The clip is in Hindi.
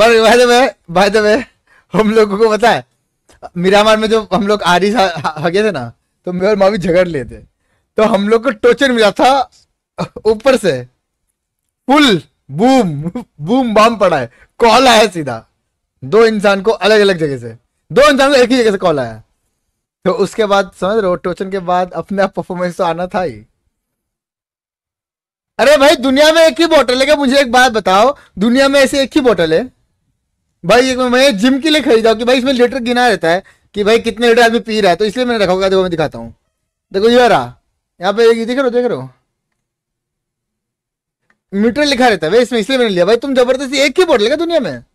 bye the way by the way हम लोगों को पता है मीरामार में जो हम लोग आरी हगे थे ना तो मैं और मावी झगड़ लेते थे तो हम लोग को टोचर मिला था ऊपर से पुल बूम बूम बाम पड़ा है कॉल आया सीधा दो इंसान को अलग अलग जगह से दो इंसान को एक ही जगह से कॉल आया तो उसके बाद समझ रहे हो टोचन के बाद अपने आप परफॉर्मेंस तो आना था ही अरे भाई दुनिया में एक ही बोतल है क्या मुझे एक बात बताओ दुनिया में ऐसी एक ही बोतल है भाई एक मैं जिम के लिए खरीदा कि भाई इसमें लीटर गिना रहता है कि भाई कितने लीटर आदमी पी रहा है तो इसलिए मैंने रखा होगा देखो मैं दिखाता हूँ देखो ये रहा यहाँ पे देख रहे हो देख रहे हो मीटर लिखा रहता है भाई इसमें इसलिए मैंने लिया भाई तुम जबरदस्ती एक ही बोर्ड लेगा दुनिया में